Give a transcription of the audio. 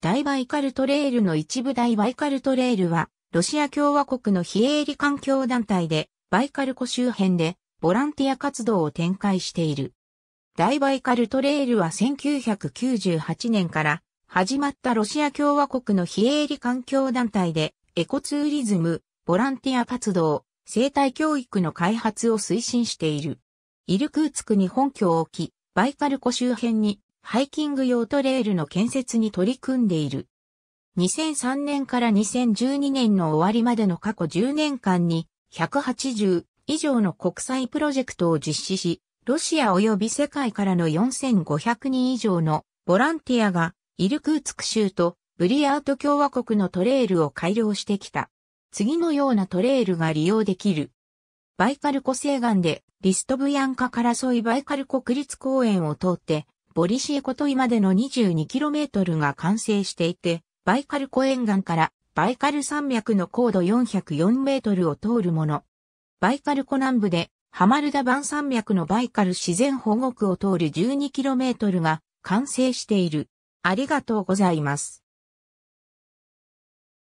大バイカルトレールの一部大バイカルトレールは、ロシア共和国の非営利環境団体で、バイカル湖周辺で、ボランティア活動を展開している。大バイカルトレールは1998年から始まったロシア共和国の非営利環境団体で、エコツーリズム、ボランティア活動、生態教育の開発を推進している。イルクーツクに本拠を置き、バイカル湖周辺にハイキング用トレイルの建設に取り組んでいる。2003年から2012年の終わりまでの過去10年間に180以上の国際プロジェクトを実施し、ロシア及び世界からの4500人以上のボランティアがイルクーツク州とブリアート共和国のトレイルを改良してきた。次のようなトレイルが利用できる。バイカル湖西岸でリストブヤンカから沿いバイカル国立公園を通ってボリシエコトイまでの 22km が完成していて、バイカル湖沿岸からバイカル山脈の高度404メートルを通るもの。バイカル湖南部でハマルダバン山脈のバイカル自然保護区を通る 12km が完成している。ありがとうございます。